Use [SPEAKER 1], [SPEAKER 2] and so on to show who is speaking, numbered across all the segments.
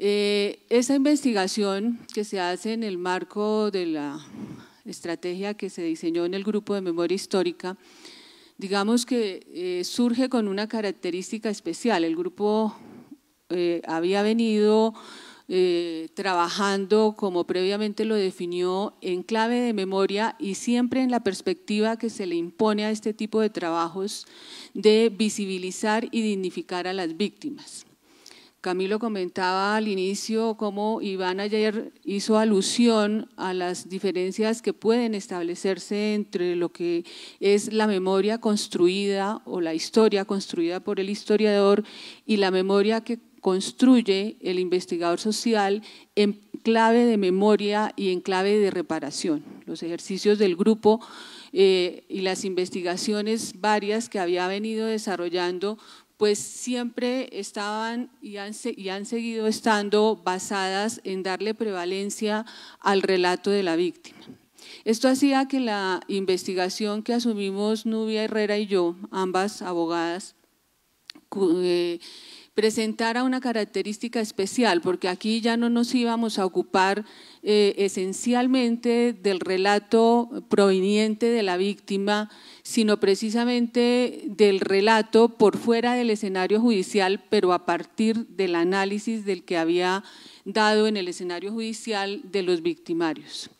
[SPEAKER 1] Eh, esa investigación que se hace en el marco de la estrategia que se diseñó en el grupo de memoria histórica, digamos que eh, surge con una característica especial. El grupo eh, había venido trabajando, como previamente lo definió, en clave de memoria y siempre en la perspectiva que se le impone a este tipo de trabajos de visibilizar y dignificar a las víctimas. Camilo comentaba al inicio cómo Iván ayer hizo alusión a las diferencias que pueden establecerse entre lo que es la memoria construida o la historia construida por el historiador y la memoria que construye el investigador social en clave de memoria y en clave de reparación. Los ejercicios del grupo eh, y las investigaciones varias que había venido desarrollando pues siempre estaban y han, seguido estando basadas en darle prevalencia al relato de la víctima. Esto hacía que la investigación que asumimos Nubia Herrera y yo, ambas abogadas, eh, presentara una característica especial, porque aquí ya no nos íbamos a ocupar eh, esencialmente del relato proveniente de la víctima, sino precisamente del relato por fuera del escenario judicial, pero a partir del análisis del que había dado en el escenario judicial de los victimarios.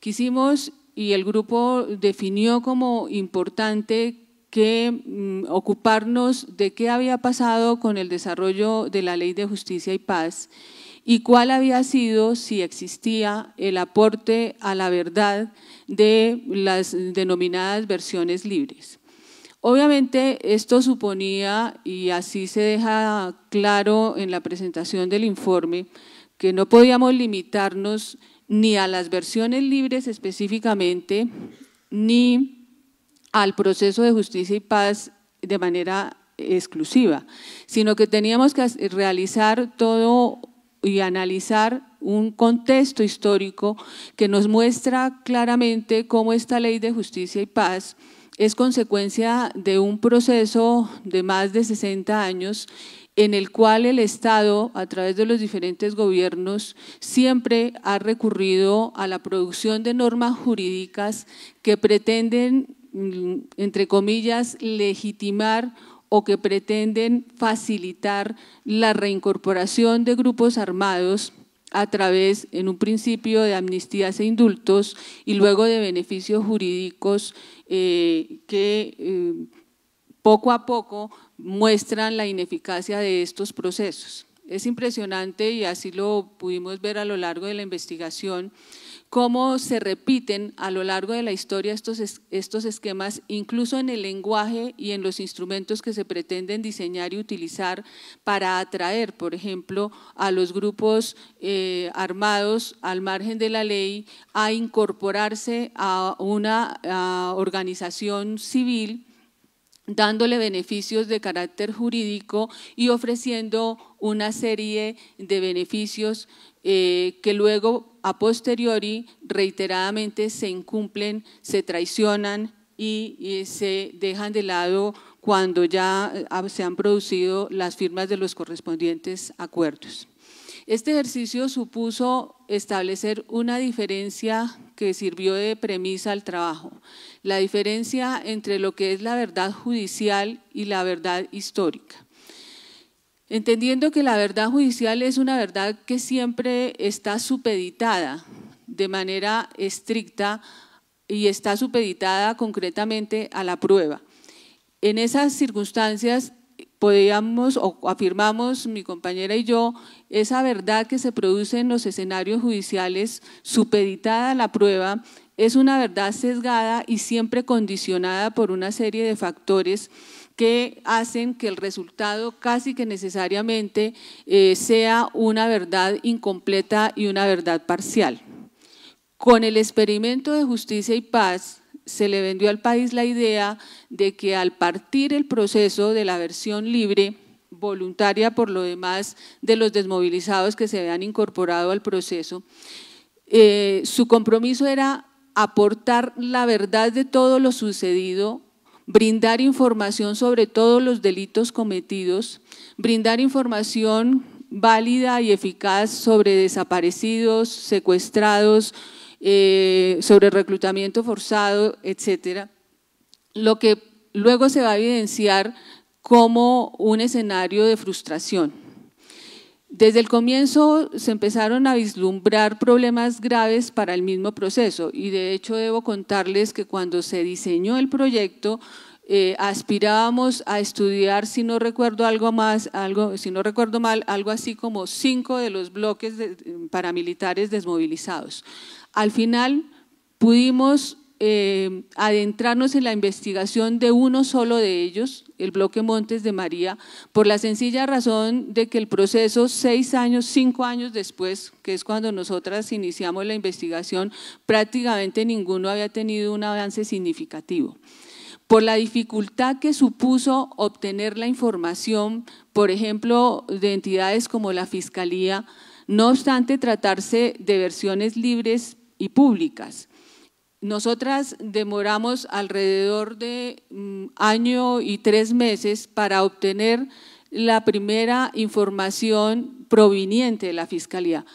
[SPEAKER 1] Quisimos y el grupo definió como importante que mm, ocuparnos de qué había pasado con el desarrollo de la Ley de Justicia y Paz y cuál había sido, si existía, el aporte a la verdad de las denominadas versiones libres. Obviamente esto suponía, y así se deja claro en la presentación del informe, que no podíamos limitarnos ni a las versiones libres específicamente, ni al proceso de justicia y paz de manera exclusiva, sino que teníamos que realizar todo y analizar un contexto histórico que nos muestra claramente cómo esta ley de justicia y paz es consecuencia de un proceso de más de 60 años en el cual el Estado, a través de los diferentes gobiernos, siempre ha recurrido a la producción de normas jurídicas que pretenden Mm, entre comillas, legitimar o que pretenden facilitar la reincorporación de grupos armados a través, en un principio, de amnistías e indultos y luego de beneficios jurídicos eh, que eh, poco a poco muestran la ineficacia de estos procesos. Es impresionante y así lo pudimos ver a lo largo de la investigación cómo se repiten a lo largo de la historia estos, esquemas, incluso en el lenguaje y en los instrumentos que se pretenden diseñar y utilizar para atraer, por ejemplo, a los grupos eh, armados al margen de la ley a incorporarse a una organización civil dándole beneficios de carácter jurídico y ofreciendo una serie de beneficios eh, que luego a posteriori reiteradamente se incumplen, se traicionan y se dejan de lado cuando ya eh, se han producido las firmas de los correspondientes acuerdos. Este ejercicio supuso establecer una diferencia que sirvió de premisa al trabajo, la diferencia entre lo que es la verdad judicial y la verdad histórica. Entendiendo que la verdad judicial es una verdad que siempre está supeditada de manera estricta y está supeditada concretamente a la prueba. En esas circunstancias podíamos o afirmamos mi compañera y yo, esa verdad que se produce en los escenarios judiciales supeditada a la prueba es una verdad sesgada y siempre condicionada por una serie de factores que hacen que el resultado casi que necesariamente eh, sea una verdad incompleta y una verdad parcial. Con el experimento de justicia y paz, se le vendió al país la idea de que al partir el proceso de la versión libre, voluntaria por lo demás de los desmovilizados que se habían incorporado al proceso, eh, su compromiso era aportar la verdad de todo lo sucedido, brindar información sobre todos los delitos cometidos, brindar información válida y eficaz sobre desaparecidos, secuestrados, eh, sobre reclutamiento forzado, etcétera, lo que luego se va a evidenciar como un escenario de frustración. Desde el comienzo se empezaron a vislumbrar problemas graves para el mismo proceso y de hecho debo contarles que cuando se diseñó el proyecto eh, aspirábamos a estudiar, si no recuerdo algo más, algo, si no recuerdo mal, algo así como cinco de los bloques paramilitares desmovilizados. Al final pudimos eh, adentrarnos en la investigación de uno solo de ellos, el bloque Montes de María, por la sencilla razón de que el proceso seis años, cinco años después, que es cuando nosotras iniciamos la investigación, prácticamente ninguno había tenido un avance significativo. Por la dificultad que supuso obtener la información, por ejemplo, de entidades como la Fiscalía, no obstante tratarse de versiones libres y públicas. Nosotras demoramos alrededor de mm, año y tres meses para obtener la primera información proveniente de la Fiscalía.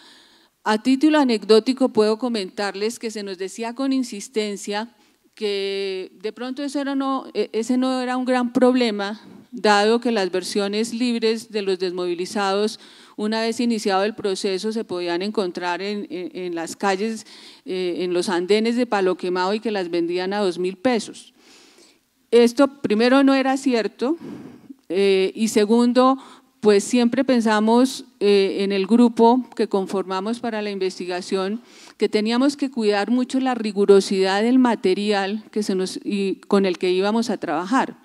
[SPEAKER 1] A título anecdótico puedo comentarles que se nos decía con insistencia que de pronto e, ese no era un gran problema, dado que las versiones libres de los desmovilizados una vez iniciado el proceso se podían encontrar en, las calles, eh, en los andenes de palo quemado y que las vendían a dos mil pesos. Esto primero no era cierto eh, y segundo, pues siempre pensamos eh, en el grupo que conformamos para la investigación que teníamos que cuidar mucho la rigurosidad del material que se nos, y con el que íbamos a trabajar.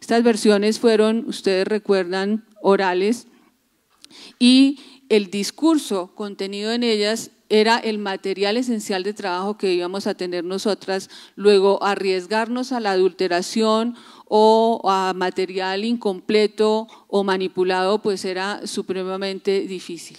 [SPEAKER 1] Estas versiones fueron, ustedes recuerdan, orales y el discurso contenido en ellas era el material esencial de trabajo que íbamos a tener nosotras, luego arriesgarnos a la adulteración o a material incompleto o manipulado, pues era supremamente difícil.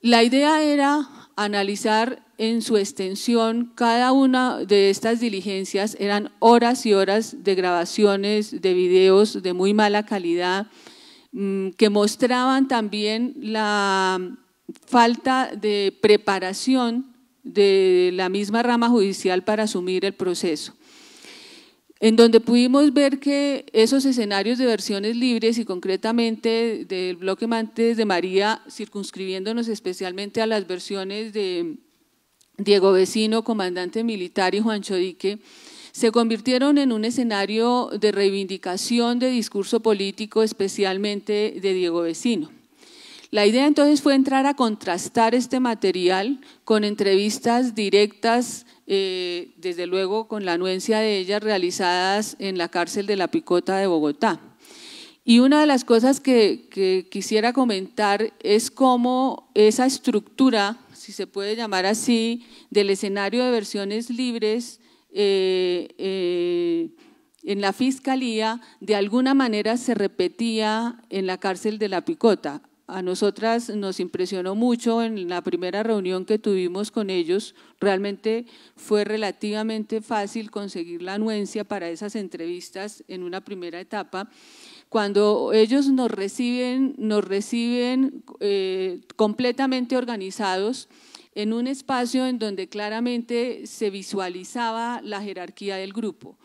[SPEAKER 1] La idea era analizar en su extensión cada una de estas diligencias, eran horas y horas de grabaciones, de videos de muy mala calidad, Mm, que mostraban también la falta de preparación de la misma rama judicial para asumir el proceso en donde pudimos ver que esos escenarios de versiones libres y concretamente del bloque Mantes de María, circunscribiéndonos especialmente a las versiones de Diego Vecino, comandante militar, y Juan Chodique, se convirtieron en un escenario de reivindicación de discurso político, especialmente de Diego Vecino. La idea entonces fue entrar a contrastar este material con entrevistas directas, eh, desde luego con la anuencia de ellas realizadas en la cárcel de la Picota de Bogotá. Y una de las cosas que quisiera comentar es cómo esa estructura, si se puede llamar así, del escenario de versiones libres eh, eh, en la fiscalía, de alguna manera se repetía en la cárcel de la Picota. A nosotras nos impresionó mucho en la primera reunión que tuvimos con ellos. Realmente fue relativamente fácil conseguir la anuencia para esas entrevistas en una primera etapa. Cuando ellos nos reciben, nos reciben eh, completamente organizados, en un espacio en donde claramente se visualizaba la jerarquía del grupo.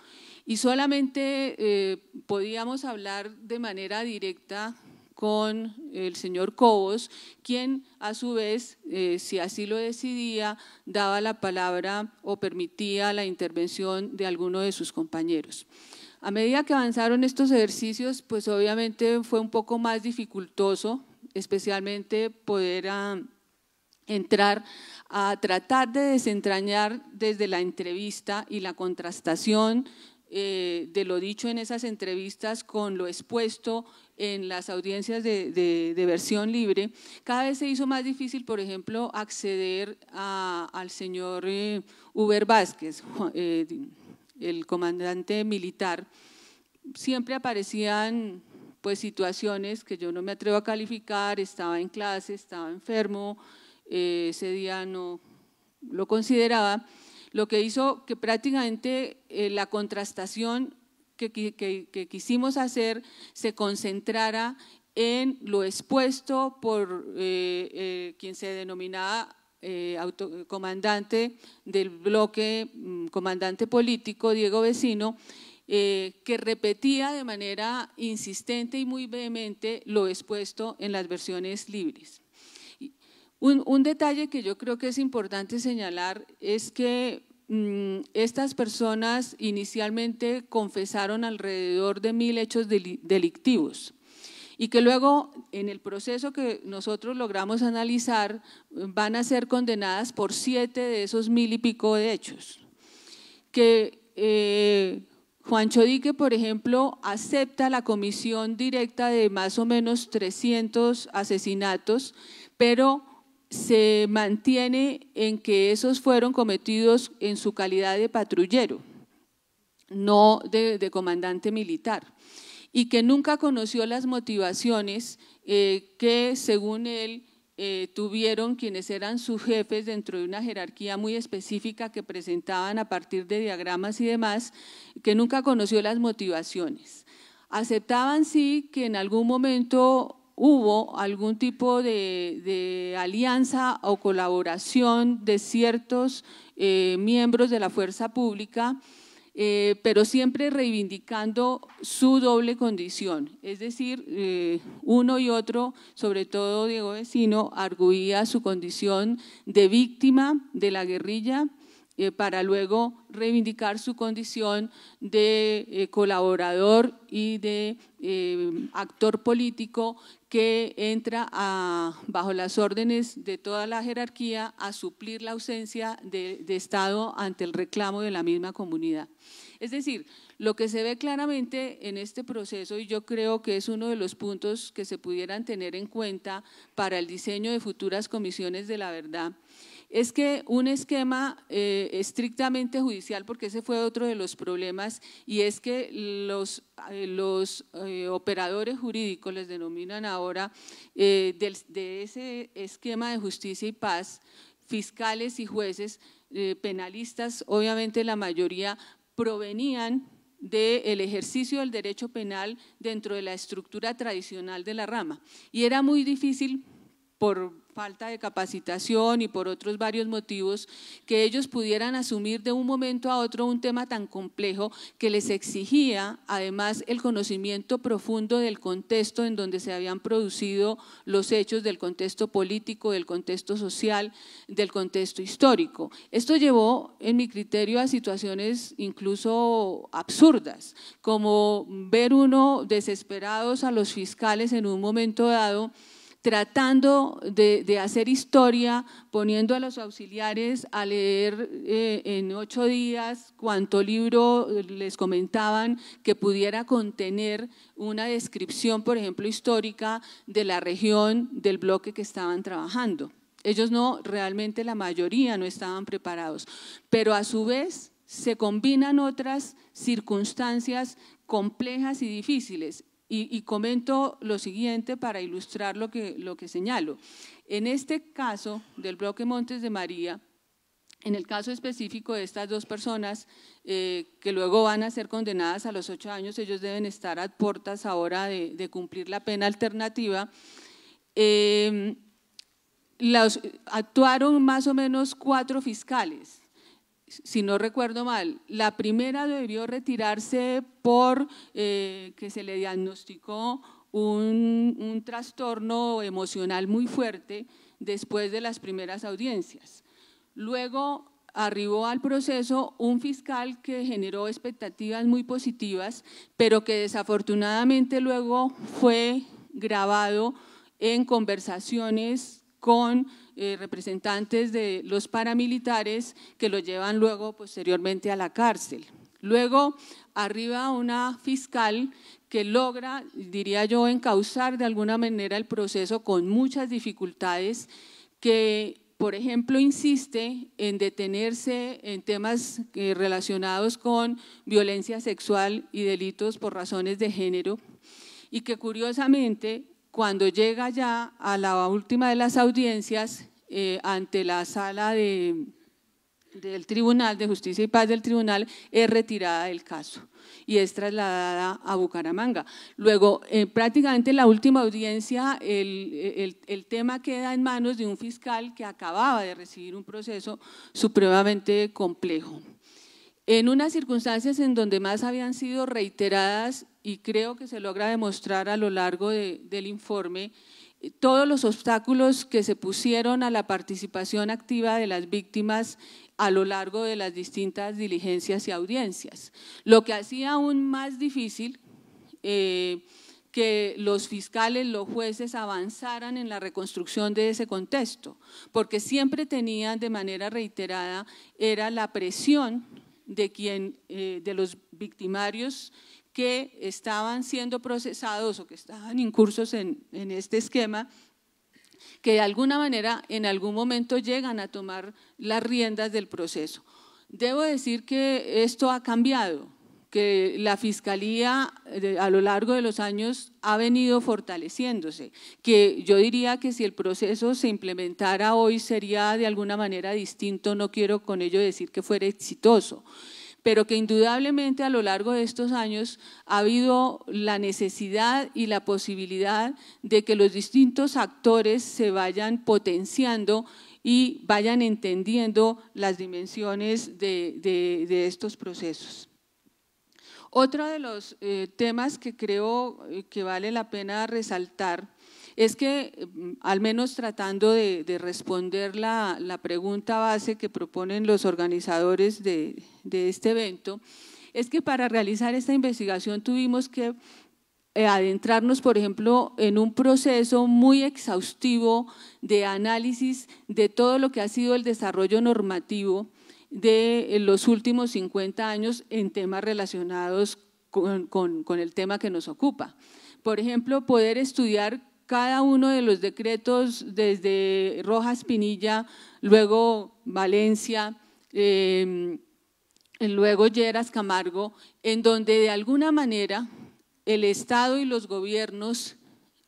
[SPEAKER 1] Y solamente eh, podíamos hablar de manera directa con el señor Cobos, quien a su vez, eh, si así lo decidía, daba la palabra o permitía la intervención de alguno de sus compañeros. A medida que avanzaron estos ejercicios, pues obviamente fue un poco más dificultoso, especialmente poder... Ah, entrar a tratar de desentrañar desde la entrevista y la contrastación eh, de lo dicho en esas entrevistas con lo expuesto en las audiencias de, de, versión libre, cada vez se hizo más difícil, por ejemplo, acceder al señor eh, Uber Vázquez, eh, el comandante militar. Siempre aparecían pues situaciones que yo no me atrevo a calificar, estaba en clase, estaba enfermo, eh, ese día no lo consideraba, lo que hizo que prácticamente eh, la contrastación que, quisimos hacer se concentrara en lo expuesto por eh, quien se denominaba comandante del bloque, mm, comandante político, Diego Vecino, que repetía de manera insistente y muy vehemente lo expuesto en las versiones libres. Un, detalle que yo creo que es importante señalar es que mm, estas personas inicialmente confesaron alrededor de mil hechos delictivos y que luego en el proceso que nosotros logramos analizar van a ser condenadas por siete de esos mil y pico de hechos. Que Juan eh, Juancho Dique, por ejemplo, acepta la comisión directa de más o menos 300 asesinatos, pero se mantiene en que esos fueron cometidos en su calidad de patrullero, no de, comandante militar, y que nunca conoció las motivaciones eh, que, según él, eh, tuvieron quienes eran sus jefes dentro de una jerarquía muy específica que presentaban a partir de diagramas y demás, que nunca conoció las motivaciones. Aceptaban sí que en algún momento hubo algún tipo de, alianza o colaboración de ciertos eh, miembros de la fuerza pública, eh, pero siempre reivindicando su doble condición. Es decir, eh, uno y otro, sobre todo Diego Vecino, arguía su condición de víctima de la guerrilla eh, para luego reivindicar su condición de eh, colaborador y de eh, actor político que entra bajo las órdenes de toda la jerarquía a suplir la ausencia de Estado ante el reclamo de la misma comunidad. Es decir, lo que se ve claramente en este proceso, y yo creo que es uno de los puntos que se pudieran tener en cuenta para el diseño de futuras comisiones de la verdad, es que un esquema eh, estrictamente judicial, porque ese fue otro de los problemas, y es que los, eh, los eh, operadores jurídicos, les denominan ahora, de ese esquema de justicia y paz, fiscales y jueces, penalistas, obviamente la mayoría provenían del ejercicio del derecho penal dentro de la estructura tradicional de la rama. Y era muy difícil por falta de capacitación y por otros varios motivos, que ellos pudieran asumir de un momento a otro un tema tan complejo que les exigía además el conocimiento profundo del contexto en donde se habían producido los hechos, del contexto político, del contexto social, del contexto histórico. Esto llevó, en mi criterio, a situaciones incluso absurdas, como ver uno desesperados a los fiscales en un momento dado, tratando de, hacer historia, poniendo a los auxiliares a leer eh, en ocho días cuánto libro eh, les comentaban que pudiera contener una descripción, por ejemplo, histórica de la región del bloque que estaban trabajando. Ellos no, realmente la mayoría no estaban preparados, pero a su vez se combinan otras circunstancias complejas y difíciles. Y, comento lo siguiente para ilustrar lo que, lo que señalo. En este caso del bloque Montes de María, en el caso específico de estas dos personas eh, que luego van a ser condenadas a los ocho años, ellos deben estar a puertas ahora de, cumplir la pena alternativa. Eh, actuaron más o menos cuatro fiscales si no recuerdo mal, la primera debió retirarse por eh, que se le diagnosticó un, trastorno emocional muy fuerte después de las primeras audiencias. Luego arribó al proceso un fiscal que generó expectativas muy positivas, pero que desafortunadamente luego fue grabado en conversaciones con eh, representantes de los paramilitares que lo llevan luego posteriormente a la cárcel. Luego, arriba una fiscal que logra, diría yo, encauzar de alguna manera el proceso con muchas dificultades, que, por ejemplo, insiste en detenerse en temas eh, relacionados con violencia sexual y delitos por razones de género, y que curiosamente cuando llega ya a la última de las audiencias eh, ante la sala de, del Tribunal de Justicia y Paz del Tribunal, es retirada del caso y es trasladada a Bucaramanga. Luego, eh, prácticamente en la última audiencia, el, tema queda en manos de un fiscal que acababa de recibir un proceso supremamente complejo en unas circunstancias en donde más habían sido reiteradas, y creo que se logra demostrar a lo largo del informe, eh, todos los obstáculos que se pusieron a la participación activa de las víctimas a lo largo de las distintas diligencias y audiencias, lo que hacía aún más difícil eh, que los fiscales, los jueces avanzaran en la reconstrucción de ese contexto, porque siempre tenían de manera reiterada, era la presión de, quien, eh, de los victimarios que estaban siendo procesados o que estaban incursos en, en este esquema, que de alguna manera en algún momento llegan a tomar las riendas del proceso. Debo decir que esto ha cambiado que la Fiscalía eh, a lo largo de los años ha venido fortaleciéndose, que yo diría que si el proceso se implementara hoy sería de alguna manera distinto, no quiero con ello decir que fuera exitoso, pero que indudablemente a lo largo de estos años ha habido la necesidad y la posibilidad de que los distintos actores se vayan potenciando y vayan entendiendo las dimensiones de, de estos procesos. Otro de los eh, temas que creo eh, que vale la pena resaltar es que, mm, al menos tratando de, responder la, pregunta base que proponen los organizadores de este evento, es que para realizar esta investigación tuvimos que eh, adentrarnos, por ejemplo, en un proceso muy exhaustivo de análisis de todo lo que ha sido el desarrollo normativo de eh, los últimos 50 años en temas relacionados con, el tema que nos ocupa. Por ejemplo, poder estudiar cada uno de los decretos desde Rojas Pinilla, luego Valencia, em, luego Lleras Camargo, en donde de alguna manera el Estado y los gobiernos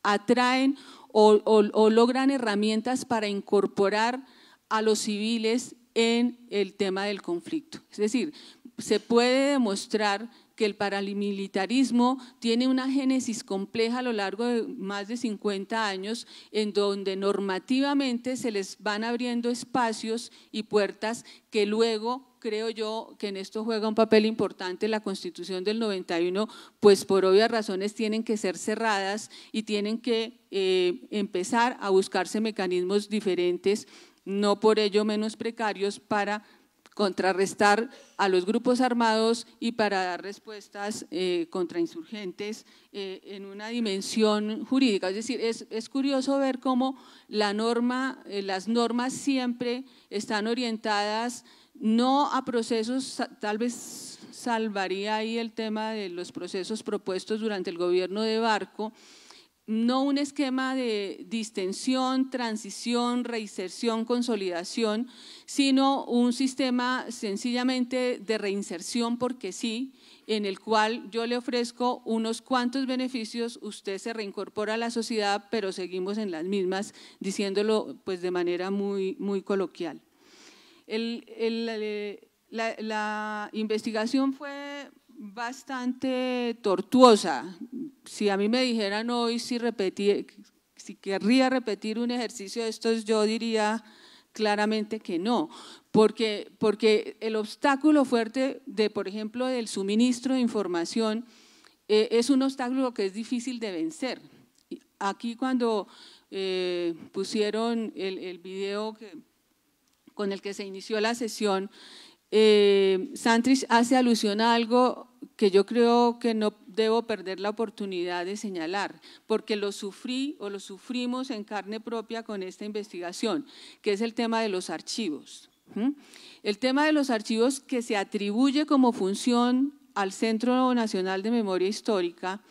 [SPEAKER 1] atraen o logran herramientas para incorporar a los civiles en el tema del conflicto. Es decir, se puede demostrar que el paramilitarismo tiene una génesis compleja a lo largo de más de 50 años, en donde normativamente se les van abriendo espacios y puertas que luego creo yo que en esto juega un papel importante la Constitución del 91, pues por obvias razones tienen que ser cerradas y tienen que eh, empezar a buscarse mecanismos diferentes no por ello menos precarios, para contrarrestar a los grupos armados y para dar respuestas eh, contra insurgentes eh, en una dimensión jurídica. Es decir, es, curioso ver cómo la norma, eh, las normas siempre están orientadas no a procesos, tal vez salvaría ahí el tema de los procesos propuestos durante el gobierno de Barco, no un esquema de distensión, transición, reinserción, consolidación, sino un sistema sencillamente de reinserción porque sí, en el cual yo le ofrezco unos cuantos beneficios, usted se reincorpora a la sociedad, pero seguimos en las mismas, diciéndolo pues de manera muy, muy coloquial. Eh, la investigación fue bastante tortuosa si a mí me dijeran hoy si, querría repetir un ejercicio de estos, yo diría claramente que no, porque, porque el obstáculo fuerte de, por ejemplo, del suministro de información eh, es un obstáculo que es difícil de vencer. Aquí cuando eh, pusieron el, video con el que se inició la sesión, eh, Santrich hace alusión a algo que yo creo que no debo perder la oportunidad de señalar, porque lo sufrí o lo sufrimos en carne propia con esta investigación, que es el tema de los archivos. El tema de los archivos que se atribuye como función al Centro Nacional de Memoria Histórica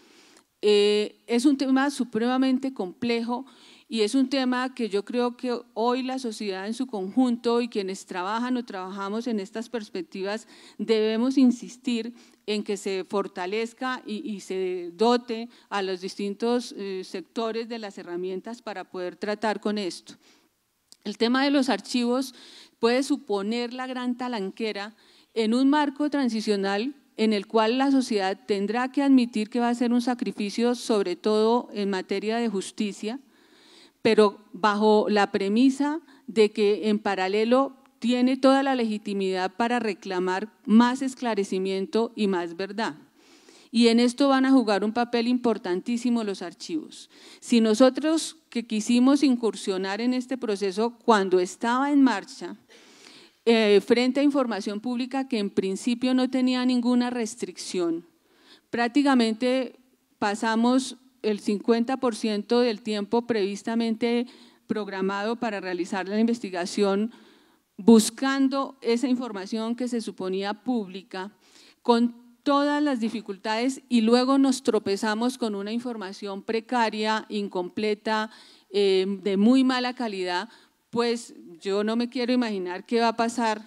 [SPEAKER 1] eh, es un tema supremamente complejo y es un tema que yo creo que hoy la sociedad en su conjunto y quienes trabajan o trabajamos en estas perspectivas debemos insistir en que se fortalezca y, se dote a los distintos eh, sectores de las herramientas para poder tratar con esto. El tema de los archivos puede suponer la gran talanquera en un marco transicional en el cual la sociedad tendrá que admitir que va a ser un sacrificio, sobre todo en materia de justicia, pero bajo la premisa de que en paralelo tiene toda la legitimidad para reclamar más esclarecimiento y más verdad. Y en esto van a jugar un papel importantísimo los archivos. Si nosotros que quisimos incursionar en este proceso cuando estaba en marcha, eh, frente a información pública que en principio no tenía ninguna restricción, prácticamente pasamos el 50% del tiempo previstamente programado para realizar la investigación buscando esa información que se suponía pública con todas las dificultades y luego nos tropezamos con una información precaria, incompleta, eh, de muy mala calidad, pues yo no me quiero imaginar qué va a pasar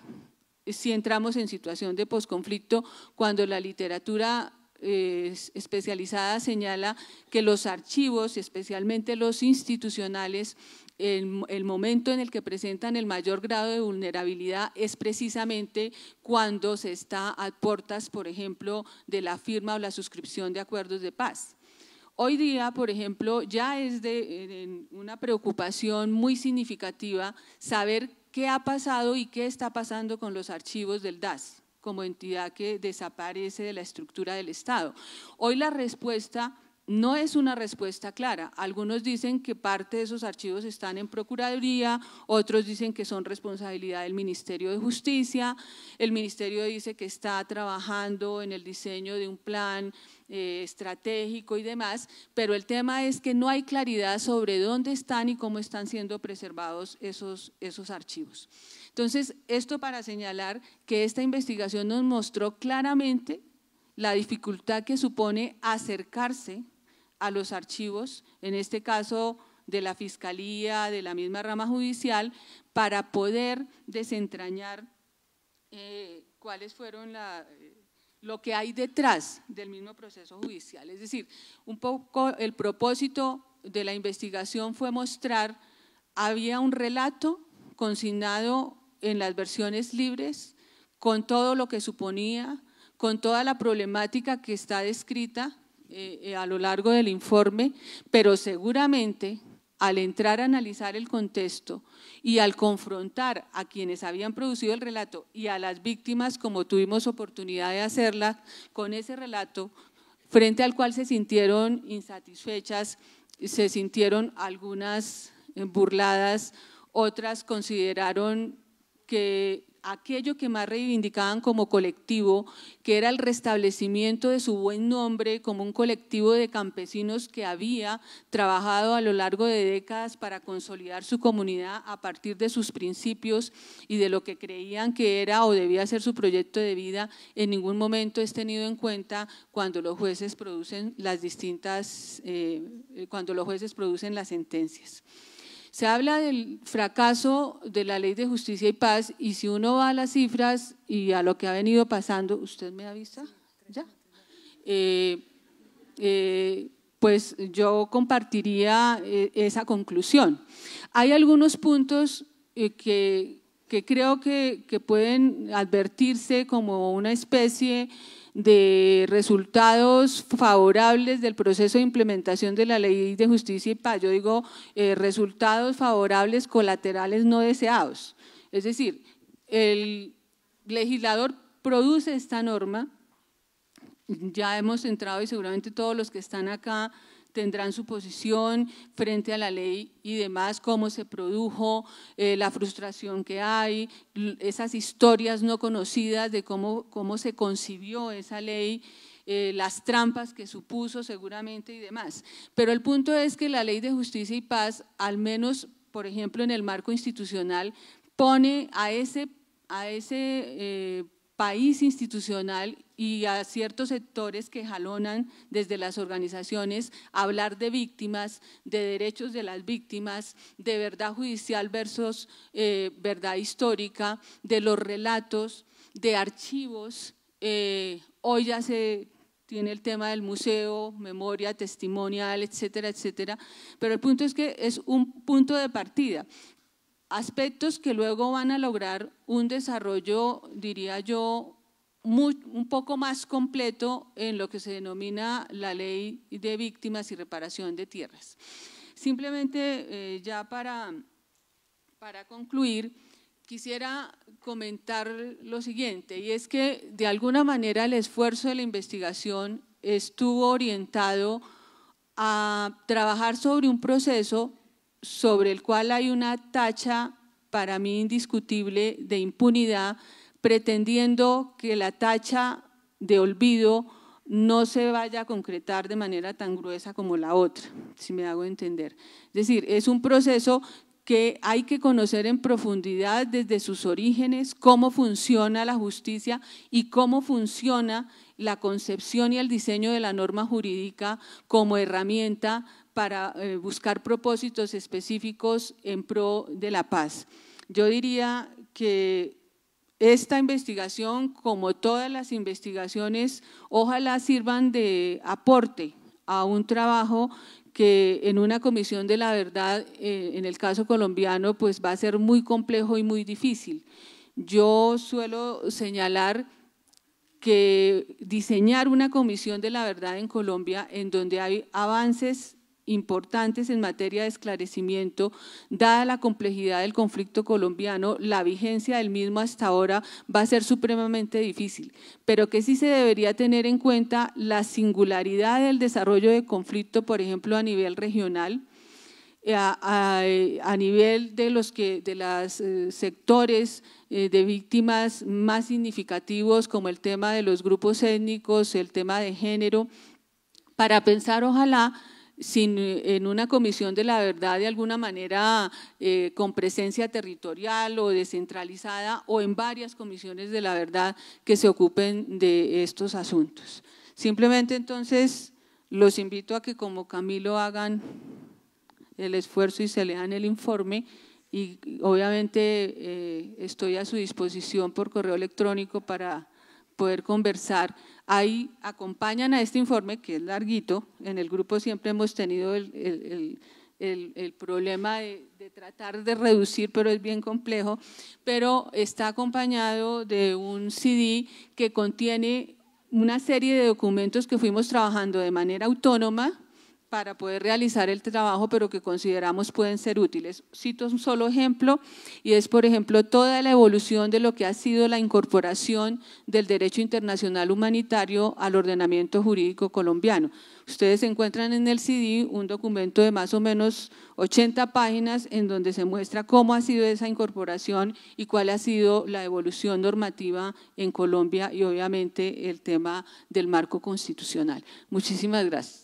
[SPEAKER 1] si entramos en situación de posconflicto cuando la literatura especializada señala que los archivos, especialmente los institucionales, el, el, momento en el que presentan el mayor grado de vulnerabilidad es precisamente cuando se está a puertas, por ejemplo, de la firma o la suscripción de acuerdos de paz. Hoy día, por ejemplo, ya es de, una preocupación muy significativa saber qué ha pasado y qué está pasando con los archivos del DAS como entidad que desaparece de la estructura del Estado. Hoy la respuesta no es una respuesta clara. Algunos dicen que parte de esos archivos están en Procuraduría, otros dicen que son responsabilidad del Ministerio de Justicia, el Ministerio dice que está trabajando en el diseño de un plan eh, estratégico y demás, pero el tema es que no hay claridad sobre dónde están y cómo están siendo preservados esos archivos. Entonces, esto para señalar que esta investigación nos mostró claramente la dificultad que supone acercarse a los archivos, en este caso de la Fiscalía, de la misma rama judicial, para poder desentrañar eh, cuáles fueron eh, lo que hay detrás del mismo proceso judicial. Es decir, un poco el propósito de la investigación fue mostrar, había un relato consignado en las versiones libres, con todo lo que suponía, con toda la problemática que está descrita eh, eh, a lo largo del informe, pero seguramente al entrar a analizar el contexto y al confrontar a quienes habían producido el relato y a las víctimas, como tuvimos oportunidad de hacerla con ese relato, frente al cual se sintieron insatisfechas, se sintieron algunas eh, burladas, otras consideraron que aquello que más reivindicaban como colectivo, que era el restablecimiento de su buen nombre como un colectivo de campesinos que había trabajado a lo largo de décadas para consolidar su comunidad a partir de sus principios y de lo que creían que era o debía ser su proyecto de vida, en ningún momento es tenido en cuenta cuando los jueces producen las distintas, eh, eh, cuando los jueces producen las sentencias. Se habla del fracaso de la ley de justicia y paz y si uno va a las cifras y a lo que ha venido pasando, ¿usted me avisa? ¿Ya? Eh, eh, pues yo compartiría eh, esa conclusión. Hay algunos puntos que, creo que, que, pueden advertirse como una especie de resultados favorables del proceso de implementación de la ley de justicia y paz. Yo digo eh, resultados favorables colaterales no deseados. Es decir, el legislador produce esta norma ya hemos entrado y seguramente todos los que están acá tendrán su posición frente a la ley y demás, cómo se produjo, eh, la frustración que hay, esas historias no conocidas de cómo, cómo se concibió esa ley, eh, las trampas que supuso seguramente y demás. Pero el punto es que la ley de justicia y paz, al menos, por ejemplo, en el marco institucional, pone a ese, a ese eh, país institucional y a ciertos sectores que jalonan desde las organizaciones hablar de víctimas, de derechos de las víctimas, de verdad judicial versus eh, verdad histórica, de los relatos, de archivos. Eh, hoy ya se tiene el tema del museo, memoria, testimonial, etcétera, etcétera. Pero el punto es que es un punto de partida aspectos que luego van a lograr un desarrollo, diría yo, un poco más completo en lo que se denomina la ley de víctimas y reparación de tierras. Simplemente eh, ya para concluir, quisiera comentar lo siguiente, y es que de alguna manera el esfuerzo de la investigación estuvo orientado a trabajar sobre un proceso sobre el cual hay una tacha para mí indiscutible de impunidad pretendiendo que la tacha de olvido no se vaya a concretar de manera tan gruesa como la otra, si me hago entender. Es decir, es un proceso que hay que conocer en profundidad desde sus orígenes, cómo funciona la justicia y cómo funciona la concepción y el diseño de la norma jurídica como herramienta para eh, buscar propósitos específicos en pro de la paz. Yo diría que esta investigación, como todas las investigaciones, ojalá sirvan de aporte a un trabajo que en una comisión de la verdad, eh, en el caso colombiano, pues va a ser muy complejo y muy difícil. Yo suelo señalar que diseñar una comisión de la verdad en Colombia en donde hay avances importantes en materia de esclarecimiento, dada la complejidad del conflicto colombiano, la vigencia del mismo hasta ahora va a ser supremamente difícil, pero que sí se debería tener en cuenta la singularidad del desarrollo de conflicto, por ejemplo, a nivel regional, eh, eh, a, nivel de los que, de los eh, sectores de víctimas más significativos, como el tema de los grupos étnicos, el tema de género, para pensar, ojalá, sin, eh, en una comisión de la verdad de alguna manera eh, con presencia territorial o descentralizada o en varias comisiones de la verdad que se ocupen de estos asuntos. Simplemente entonces los invito a que como Camilo hagan el esfuerzo y se lean el informe y obviamente eh, estoy a su disposición por correo electrónico para poder conversar. Ahí acompañan a este informe, que es larguito. En el grupo siempre hemos tenido el, problema de, de, tratar de reducir, pero es bien complejo. Pero está acompañado de un CD que contiene una serie de documentos que fuimos trabajando de manera autónoma para poder realizar el trabajo, pero que consideramos pueden ser útiles. Cito un solo ejemplo y es, por ejemplo, toda la evolución de lo que ha sido la incorporación del derecho internacional humanitario al ordenamiento jurídico colombiano. Ustedes encuentran en el CD un documento de más o menos 80 páginas en donde se muestra cómo ha sido esa incorporación y cuál ha sido la evolución normativa en Colombia y obviamente el tema del marco constitucional. Muchísimas gracias.